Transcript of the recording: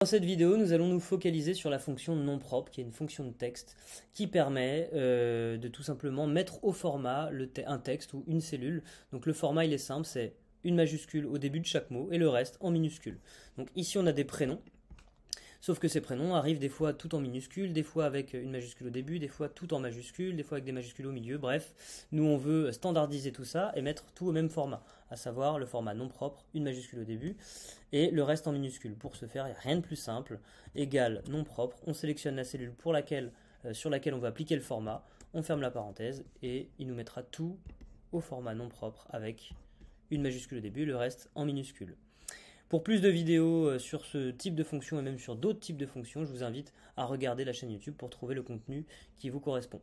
Dans cette vidéo, nous allons nous focaliser sur la fonction nom propre, qui est une fonction de texte, qui permet euh, de tout simplement mettre au format un texte ou une cellule. Donc le format, il est simple, c'est une majuscule au début de chaque mot et le reste en minuscule. Donc ici, on a des prénoms. Sauf que ces prénoms arrivent des fois tout en minuscules, des fois avec une majuscule au début, des fois tout en majuscules, des fois avec des majuscules au milieu, bref. Nous, on veut standardiser tout ça et mettre tout au même format, à savoir le format non propre, une majuscule au début, et le reste en minuscules. Pour ce faire, il n'y a rien de plus simple, égal non propre, on sélectionne la cellule pour laquelle, euh, sur laquelle on va appliquer le format, on ferme la parenthèse, et il nous mettra tout au format non propre avec une majuscule au début, le reste en minuscule. Pour plus de vidéos euh, sur ce type de fonction et même sur d'autres types de fonctions, je vous invite à regarder la chaîne YouTube pour trouver le contenu qui vous correspond.